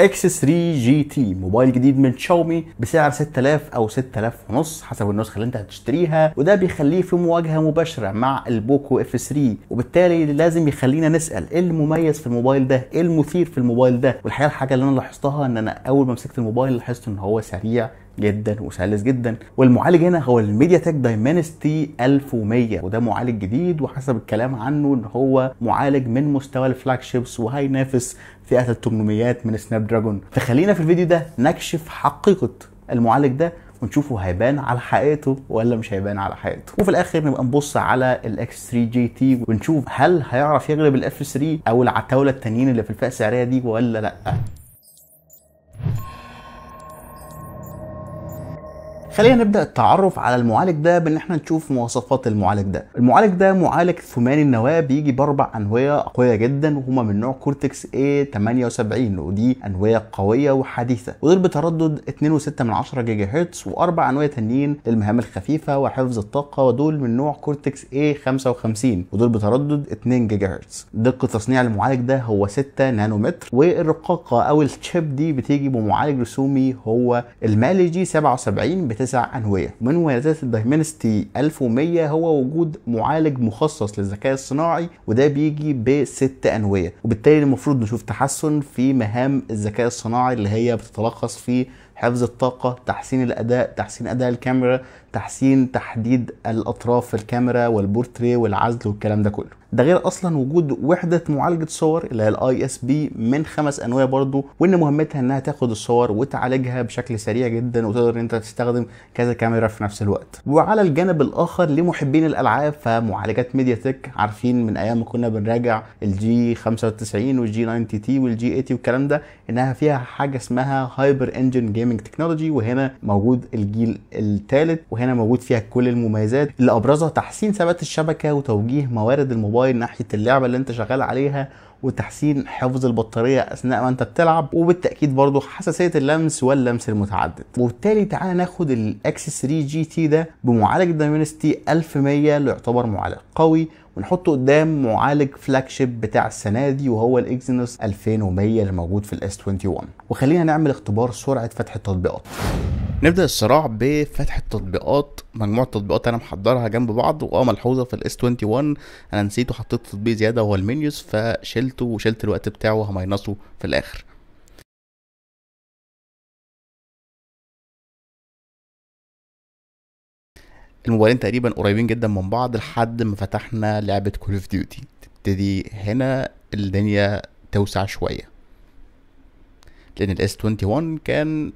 اكس 3 جي تي موبايل جديد من شاومي بسعر 6000 او 6000 ونص حسب النسخه اللي انت هتشتريها وده بيخليه في مواجهه مباشره مع البوكو اف 3 وبالتالي لازم يخلينا نسال ايه المميز في الموبايل ده ايه المثير في الموبايل ده والحقيقه الحاجه اللي انا لاحظتها ان انا اول ما مسكت الموبايل لاحظت ان هو سريع جدا وسلس جدا والمعالج هنا هو الميديا تك دايمنستي 1100 وده معالج جديد وحسب الكلام عنه ان هو معالج من مستوى الفلاج شيبس وهينافس فئه ال 800 من سناب دراجون فخلينا في الفيديو ده نكشف حقيقه المعالج ده ونشوفه هيبان على حقيقته ولا مش هيبان على حقيقته وفي الاخر نبقى نبص على الاكس 3 جي تي ونشوف هل هيعرف يغلب الاف 3 او العتاوله التانيين اللي في الفئه السعريه دي ولا لا خلينا نبدا التعرف على المعالج ده بان احنا نشوف مواصفات المعالج ده المعالج ده معالج ثماني النواه بيجي باربع انويه قويه جدا وهما من نوع كورتكس A 78 ودي انويه قويه وحديثه ودول بتردد 2.6 جيجا هرتز واربع انويه تانيين للمهام الخفيفه وحفظ الطاقه ودول من نوع كورتكس A 55 ودول بتردد 2 جيجا هرتز دقه تصنيع المعالج ده هو 6 نانومتر والرقاقه او الشيب دي بتيجي بمعالج رسومي هو المالي جي 77 تسع أنوية من مميزات الدايمنستي 1100 هو وجود معالج مخصص للذكاء الصناعي وده بيجي بست أنوية وبالتالي المفروض نشوف تحسن في مهام الذكاء الصناعي اللي هي بتتلخص في حفظ الطاقة، تحسين الأداء، تحسين أداء الكاميرا، تحسين تحديد الاطراف في الكاميرا والبورتري والعزل والكلام ده كله ده غير اصلا وجود وحده معالجه صور اللي هي الاي اس بي من خمس انواع برضو وان مهمتها انها تاخد الصور وتعالجها بشكل سريع جدا وتقدر ان انت تستخدم كذا كاميرا في نفس الوقت وعلى الجانب الاخر لمحبين الالعاب فمعالجات ميديا تك عارفين من ايام ما كنا بنراجع الجي 95 والجي 90 تي والجي 80 والكلام ده انها فيها حاجه اسمها هايبر انجن جيمنج تكنولوجي وهنا موجود الجيل الثالث وهنا هنا موجود فيها كل المميزات اللي ابرزها تحسين ثبات الشبكه وتوجيه موارد الموبايل ناحيه اللعبه اللي انت شغال عليها وتحسين حفظ البطاريه اثناء ما انت بتلعب وبالتاكيد برضو حساسيه اللمس واللمس المتعدد وبالتالي تعالى ناخد الاكسس 3 جي تي ده بمعالج دايمنستي 1100 اللي يعتبر معالج قوي ونحطه قدام معالج فلاج شيب بتاع السنه دي وهو الاكسينوس 2100 اللي موجود في الاس 21 وخلينا نعمل اختبار سرعه فتح التطبيقات نبدا الصراع بفتح التطبيقات مجموعه تطبيقات انا محضرها جنب بعض واه ملحوظه في الاس 21 انا نسيته حطيت تطبيق زياده هو المنيوز فشلته وشلت الوقت بتاعه وهماينصه في الاخر الموبايلين تقريبا قريبين جدا من بعض لحد ما فتحنا لعبه كول اوف ديوتي تبتدي هنا الدنيا توسع شويه لان الاس 21 كان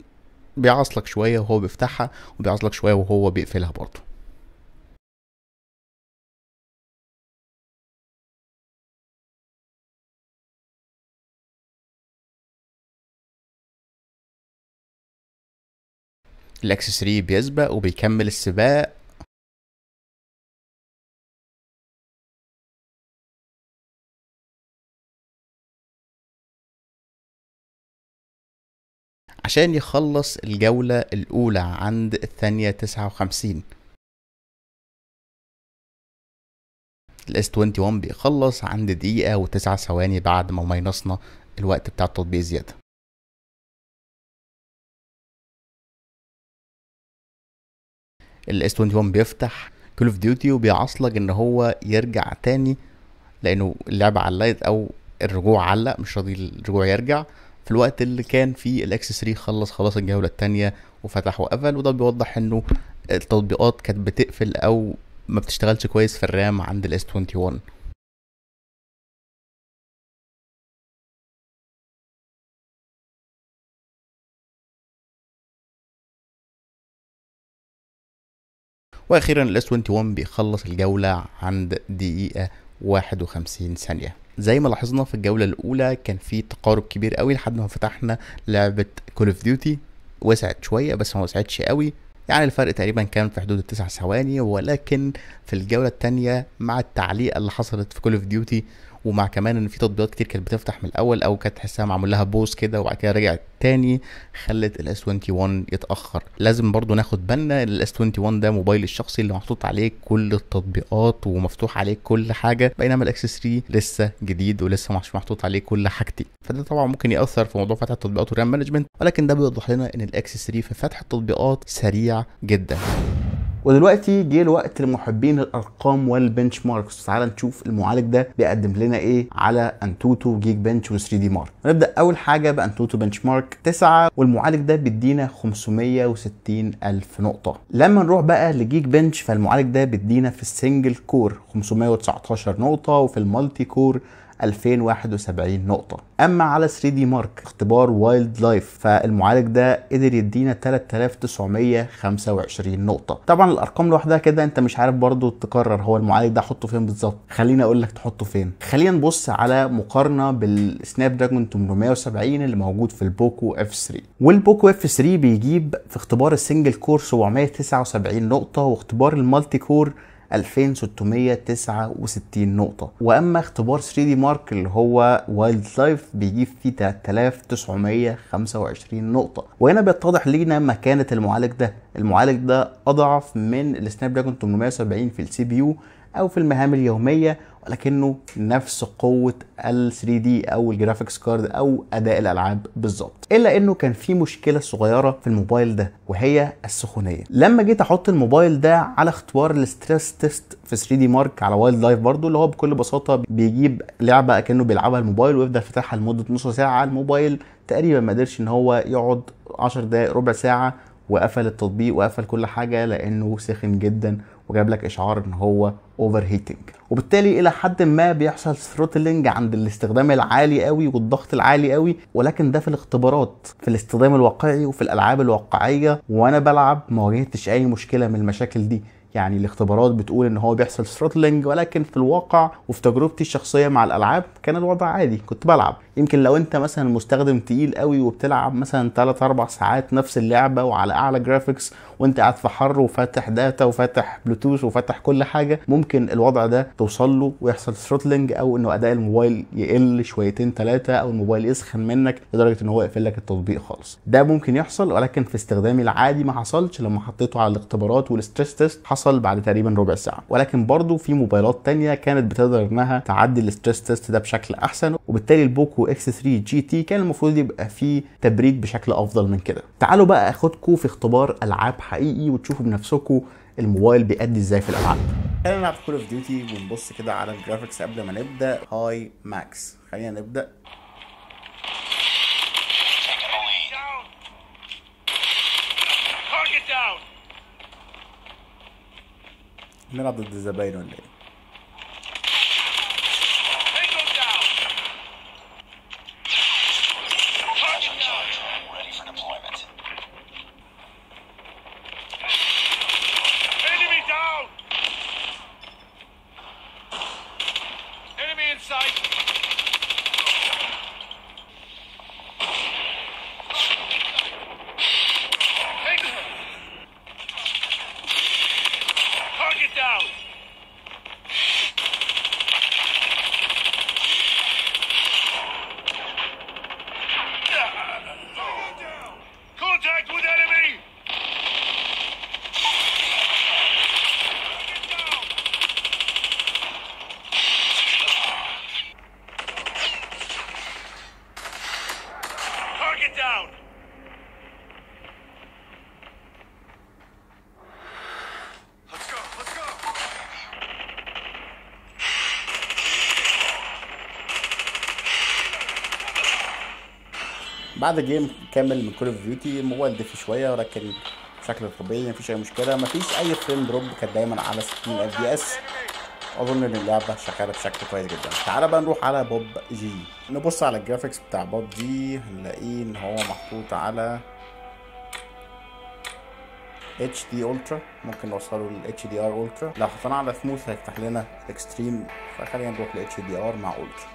بيعصلك شويه وهو بيفتحها وبيعصلك شويه وهو بيقفلها برضو الاكسسري بيسبق وبيكمل السباق عشان يخلص الجولة الأولى عند الثانية تسعة وخمسين الاس 21 بيخلص عند دقيقة وتسعة ثواني بعد ما ماينصنا الوقت بتاع التطبيق زيادة الاس 21 بيفتح كول اوف ديوتي وبيعصلك ان هو يرجع تاني لانه اللعبة علقت او الرجوع علق مش راضي الرجوع يرجع في الوقت اللي كان فيه الاكس 3 خلص خلاص الجوله الثانيه وفتح وقفل وده بيوضح انه التطبيقات كانت بتقفل او ما بتشتغلش كويس في الرام عند الاس 21 واخيرا الاس 21 بيخلص الجوله عند دقيقه 51 ثانيه زي ما لاحظنا في الجوله الاولى كان في تقارب كبير قوي لحد ما فتحنا لعبه كول اوف ديوتي وسعت شويه بس ما وسعتش قوي يعني الفرق تقريبا كان في حدود التسع ثواني ولكن في الجوله الثانيه مع التعليقه اللي حصلت في كول اوف ديوتي ومع كمان ان في تطبيقات كتير كانت بتفتح من الاول او كانت تحسها معمول لها بوز كده وبعد كده رجعت تاني خلت الاس 21 يتاخر لازم برضو ناخد بالنا ان الاس 21 ده موبايل الشخصي اللي محطوط عليه كل التطبيقات ومفتوح عليه كل حاجه بينما الاكس 3 لسه جديد ولسه مش محطوط عليه كل حاجتي فده طبعا ممكن ياثر في موضوع فتح التطبيقات والرام مانجمنت ولكن ده بيوضح لنا ان الاكس 3 في فتح التطبيقات سريع جدا ودلوقتي جه الوقت لمحبين الارقام والبنش ماركس تعال نشوف المعالج ده بيقدم لنا ايه على انتوتو جيج بنش و 3 دي مارك هنبدا اول حاجه بانتوتو بنش مارك 9 والمعالج ده بيدينا 560 الف نقطه لما نروح بقى لجيج بنش فالمعالج ده بيدينا في السنجل كور 519 نقطه وفي المالتي كور 2071 نقطة أما على 3 دي مارك اختبار وايلد لايف فالمعالج ده قدر يدينا 3925 نقطة طبعا الأرقام لوحدها كده أنت مش عارف برضو تقرر هو المعالج ده حطه فين بالظبط خليني أقول لك تحطه فين خلينا نبص على مقارنة بالسناب دراجون 870 اللي موجود في البوكو اف 3 والبوكو اف 3 بيجيب في اختبار السنجل كور 779 نقطة واختبار المالتي كور 2669 نقطة وأما اختبار 3 دي مارك اللي هو وايلد لايف بيجيب فيه 3925 نقطة وهنا بيتضح لينا مكانة المعالج ده المعالج ده أضعف من السناب دراجون 870 في السي بي يو او في المهام اليوميه ولكنه نفس قوه ال 3 دي او الجرافيكس كارد او اداء الالعاب بالظبط الا انه كان في مشكله صغيره في الموبايل ده وهي السخونيه لما جيت احط الموبايل ده على اختبار الاستريس تيست في 3 دي مارك على وايلد لايف برضو اللي هو بكل بساطه بيجيب لعبه كانه بيلعبها الموبايل ويفضل فتحها لمده نص ساعه الموبايل تقريبا ما قدرش ان هو يقعد 10 دقائق ربع ساعه وقفل التطبيق وقفل كل حاجه لانه سخن جدا وجاب لك اشعار ان هو اوفر هيتنج وبالتالي الى حد ما بيحصل ثروتلنج عند الاستخدام العالي قوي والضغط العالي قوي ولكن ده في الاختبارات في الاستخدام الواقعي وفي الالعاب الواقعيه وانا بلعب ما واجهتش اي مشكله من المشاكل دي يعني الاختبارات بتقول ان هو بيحصل ثروتلنج ولكن في الواقع وفي تجربتي الشخصيه مع الالعاب كان الوضع عادي كنت بلعب يمكن لو انت مثلا مستخدم تقيل قوي وبتلعب مثلا 3 4 ساعات نفس اللعبه وعلى اعلى جرافيكس وانت قاعد في حر وفاتح داتا وفاتح بلوتوث وفاتح كل حاجه ممكن الوضع ده توصل له ويحصل ثروتلنج او انه اداء الموبايل يقل شويتين ثلاثه او الموبايل يسخن منك لدرجه ان هو يقفل لك التطبيق خالص ده ممكن يحصل ولكن في استخدامي العادي ما حصلش لما حطيته على الاختبارات والستريس تيست حصل بعد تقريبا ربع ساعه ولكن برضه في موبايلات تانية كانت بتقدر انها تعدي الستريس تيست ده بشكل احسن وبالتالي البوكو اكس 3 جي تي كان المفروض يبقى فيه تبريد بشكل افضل من كده تعالوا بقى اخدكم في اختبار العاب حقيقي وتشوفوا بنفسكم الموبايل بيأدي ازاي في الالعاب خلينا نلعب كول اوف ديوتي ونبص كده على الجرافيكس قبل ما نبدا هاي ماكس خلينا نبدا نلعب ضد الزباين ولا ايه بعد جيم كامل من كول اوف ديوتي الموبايل دفي شويه ولكن بشكل طبيعي مفيش اي مشكله مفيش اي فريم دروب كانت دايما على 60 اف دي اس اظن ان اللعبه شغاله بشكل كويس جدا تعالى بقى نروح على بوب جي نبص على الجرافيكس بتاع بوب جي نلاقيه ان هو محطوط على اتش دي اولترا ممكن نوصله لل اتش دي ار اولترا لو حطيناه على سموث هيفتح لنا اكستريم فخلينا نروح لاتش اتش دي ار مع اولترا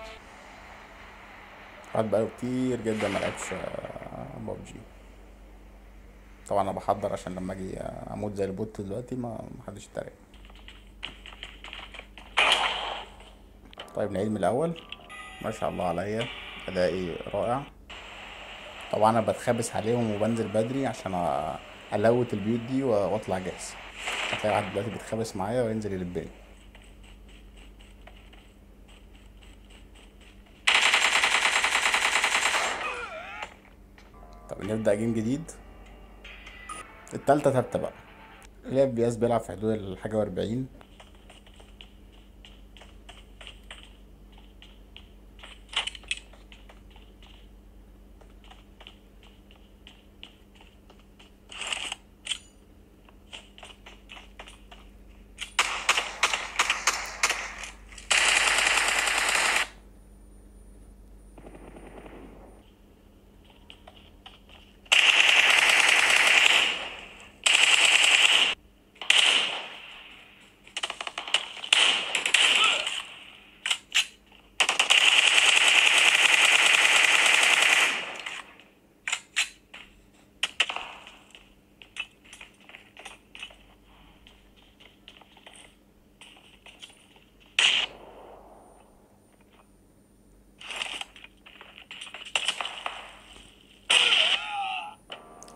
قعد بقاله كتير جدا ملعبش آه، ببجي طبعا انا بحضر عشان لما اجي آه، اموت زي البوت دلوقتي ما محدش يتريق طيب نعيد من الاول ما شاء الله عليا ادائي رائع طبعا انا بتخابس عليهم وبنزل بدري عشان الوت البيوت دي واطلع جاهز هتلاقي واحد دلوقتي بيتخابس معايا وينزل يلبني ونبدأ جيم جديد التالتة ثابتة بقى لعب بياس بيلعب في حدود الحاجة واربعين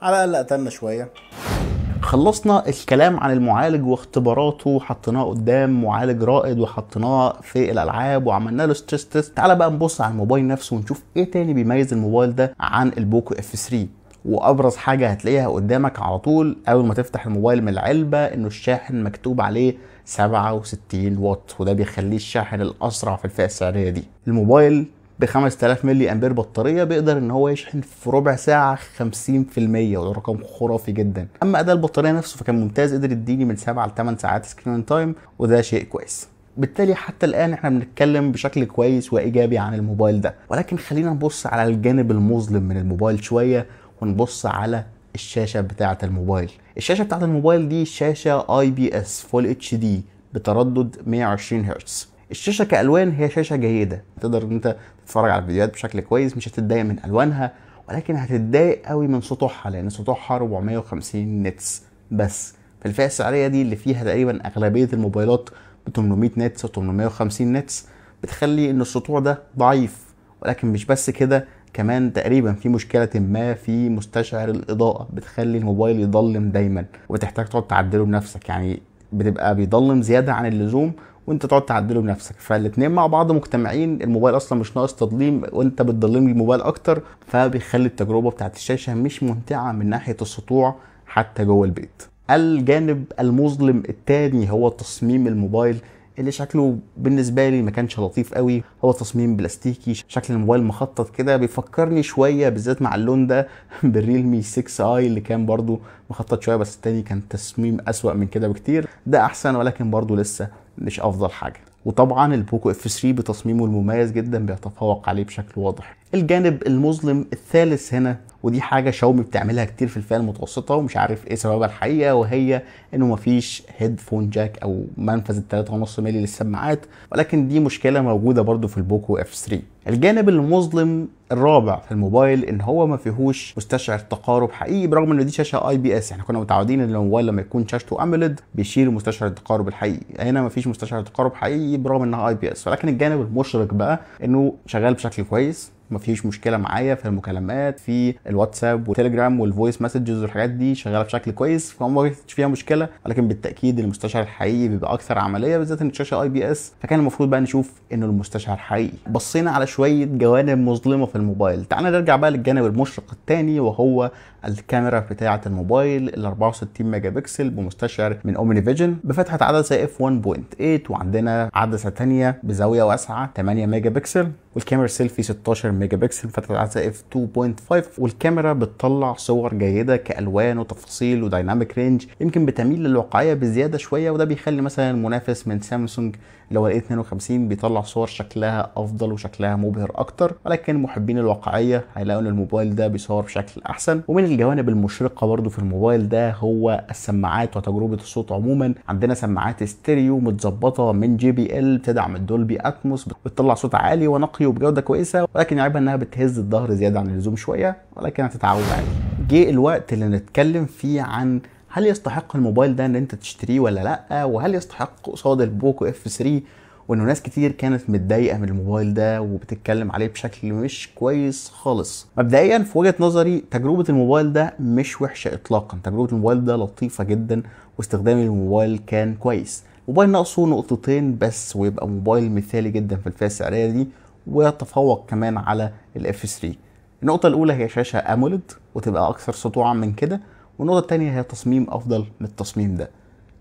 على الاقل قتلنا شويه خلصنا الكلام عن المعالج واختباراته وحطيناه قدام معالج رائد وحطيناه في الالعاب وعملنا له ستريس تيست تعال بقى نبص على الموبايل نفسه ونشوف ايه تاني بيميز الموبايل ده عن البوكو اف 3 وابرز حاجه هتلاقيها قدامك على طول اول ما تفتح الموبايل من العلبه انه الشاحن مكتوب عليه 67 واط وده بيخليه الشاحن الاسرع في الفئه السعريه دي الموبايل ب 5000 ملي امبير بطاريه بيقدر ان هو يشحن في ربع ساعه 50% وده رقم خرافي جدا اما اداء البطاريه نفسه فكان ممتاز قدر يديني من 7 ل 8 ساعات سكرين تايم وده شيء كويس بالتالي حتى الان احنا بنتكلم بشكل كويس وايجابي عن الموبايل ده ولكن خلينا نبص على الجانب المظلم من الموبايل شويه ونبص على الشاشه بتاعه الموبايل الشاشه بتاعه الموبايل دي شاشه اي بي اس فول اتش دي بتردد 120 هرتز الشاشه كالوان هي شاشه جيده تقدر ان انت تتفرج على الفيديوهات بشكل كويس مش هتتضايق من الوانها ولكن هتتضايق قوي من سطوحها لان سطوحها 450 نتس بس في الفئه السعريه دي اللي فيها تقريبا اغلبيه الموبايلات ب 800 نتس و 850 نتس بتخلي ان السطوع ده ضعيف ولكن مش بس كده كمان تقريبا في مشكلة ما في مستشعر الإضاءة بتخلي الموبايل يضلم دايما وتحتاج تقعد تعدله بنفسك يعني بتبقى بيضلم زيادة عن اللزوم وانت تقعد تعدله بنفسك فالاثنين مع بعض مجتمعين الموبايل اصلا مش ناقص تضليم وانت بتضلم الموبايل اكتر فبيخلي التجربه بتاعت الشاشه مش ممتعه من ناحيه السطوع حتى جوه البيت الجانب المظلم الثاني هو تصميم الموبايل اللي شكله بالنسبه لي ما كانش لطيف قوي هو تصميم بلاستيكي شكل الموبايل مخطط كده بيفكرني شويه بالذات مع اللون ده بالريلمي 6 اي اللي كان برضو مخطط شويه بس التاني كان تصميم اسوا من كده بكتير ده احسن ولكن برضو لسه مش افضل حاجه وطبعا البوكو اف 3 بتصميمه المميز جدا بيتفوق عليه بشكل واضح الجانب المظلم الثالث هنا ودي حاجه شاومي بتعملها كتير في الفئه المتوسطه ومش عارف ايه سببها الحقيقه وهي انه مفيش هيدفون جاك او منفذ ال 3.5 مللي للسماعات ولكن دي مشكله موجوده برضو في البوكو اف 3 الجانب المظلم الرابع في الموبايل ان هو ما فيهوش مستشعر تقارب حقيقي برغم ان دي شاشه اي بي اس احنا كنا متعودين ان الموبايل لما يكون شاشته اموليد بيشيل مستشعر التقارب الحقيقي هنا ما فيش مستشعر تقارب حقيقي برغم انها اي بي اس ولكن الجانب المشرق بقى انه شغال بشكل كويس ما فيش مشكله معايا في المكالمات في الواتساب والتليجرام والفويس مسجز والحاجات دي شغاله بشكل كويس فما واجهتش فيها مشكله ولكن بالتاكيد المستشعر الحقيقي بيبقى اكثر عمليه بالذات ان الشاشه اي بي اس فكان المفروض بقى نشوف انه المستشعر حقيقي بصينا على شويه جوانب مظلمه في الموبايل تعالى نرجع بقى للجانب المشرق الثاني وهو الكاميرا بتاعه الموبايل ال 64 ميجا بكسل بمستشعر من اومني فيجن بفتحه عدسه اف 1.8 وعندنا عدسه ثانيه بزاويه واسعه 8 ميجا بكسل والكاميرا سيلفي 16 ميجا بكسل فتحة عدسة اف 2.5 والكاميرا بتطلع صور جيده كالوان وتفاصيل ودايناميك رينج يمكن بتميل للواقعيه بزياده شويه وده بيخلي مثلا المنافس من سامسونج اللي هو 52 بيطلع صور شكلها افضل وشكلها مبهر اكتر ولكن محبين الواقعيه هيلاقوا ان الموبايل ده بيصور بشكل احسن ومن الجوانب المشرقه برضو في الموبايل ده هو السماعات وتجربه الصوت عموما عندنا سماعات ستيريو متظبطه من جي بي ال بتدعم الدولبي اتموس بتطلع صوت عالي ونقي وبجوده كويسه ولكن عيبها انها بتهز الظهر زياده عن اللزوم شويه ولكن هتتعود عليه. جه الوقت اللي نتكلم فيه عن هل يستحق الموبايل ده ان انت تشتريه ولا لا وهل يستحق قصاد البوكو اف 3 وانه ناس كتير كانت متضايقه من الموبايل ده وبتتكلم عليه بشكل مش كويس خالص مبدئيا في وجهه نظري تجربه الموبايل ده مش وحشه اطلاقا تجربه الموبايل ده لطيفه جدا واستخدام الموبايل كان كويس موبايل ناقصه نقطتين بس ويبقى موبايل مثالي جدا في الفئه السعريه دي وتفوق كمان على الاف 3 النقطة الأولى هي شاشة أموليد وتبقى أكثر سطوعا من كده والنقطة التانية هي تصميم أفضل من التصميم ده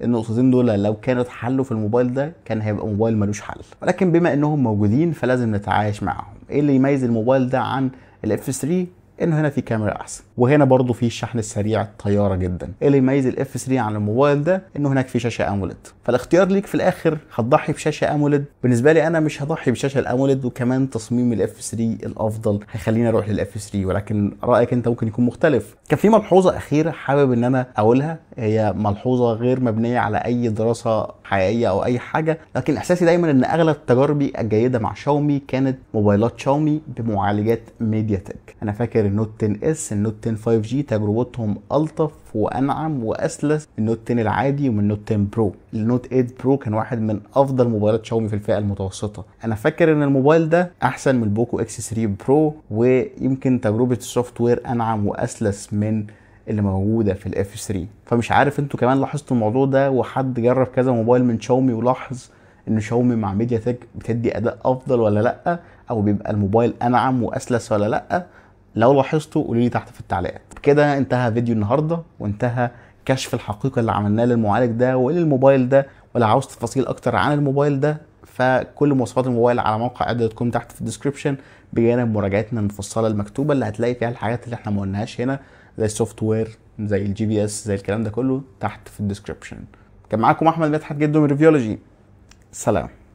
النقطتين دول لو كانت حلوا في الموبايل ده كان هيبقى موبايل ملوش حل ولكن بما انهم موجودين فلازم نتعايش معاهم ايه اللي يميز الموبايل ده عن الاف 3 انه هنا في كاميرا احسن وهنا برضو في الشحن السريع الطياره جدا اللي يميز الاف 3 عن الموبايل ده انه هناك في شاشه اموليد فالاختيار ليك في الاخر هتضحي بشاشه اموليد بالنسبه لي انا مش هضحي بشاشه الاموليد وكمان تصميم الاف 3 الافضل هيخليني اروح للاف 3 ولكن رايك انت ممكن يكون مختلف كان في ملحوظه اخيره حابب ان انا اقولها هي ملحوظه غير مبنيه على اي دراسه حقيقيه او اي حاجه لكن احساسي دايما ان اغلب تجاربي الجيده مع شاومي كانت موبايلات شاومي بمعالجات ميديا تك انا فاكر غير النوت 10 اس النوت 10 5 جي تجربتهم الطف وانعم واسلس من النوت 10 العادي ومن النوت 10 برو النوت 8 برو كان واحد من افضل موبايلات شاومي في الفئه المتوسطه انا فاكر ان الموبايل ده احسن من البوكو اكس 3 برو ويمكن تجربه السوفت وير انعم واسلس من اللي موجوده في الاف 3 فمش عارف انتوا كمان لاحظتوا الموضوع ده وحد جرب كذا موبايل من شاومي ولاحظ ان شاومي مع ميديا تك بتدي اداء افضل ولا لا او بيبقى الموبايل انعم واسلس ولا لا لو لاحظتوا قولوا لي تحت في التعليقات بكده انتهى فيديو النهارده وانتهى كشف الحقيقه اللي عملناه للمعالج ده وللموبايل ده ولو عاوز تفاصيل اكتر عن الموبايل ده فكل مواصفات الموبايل على موقع اد دوت كوم تحت في الديسكربشن بجانب مراجعتنا المفصله المكتوبه اللي هتلاقي فيها الحاجات اللي احنا ما قلناهاش هنا زي السوفت وير زي الجي بي اس زي الكلام ده كله تحت في الديسكربشن كان معاكم احمد مدحت جدو من ريفيولوجي سلام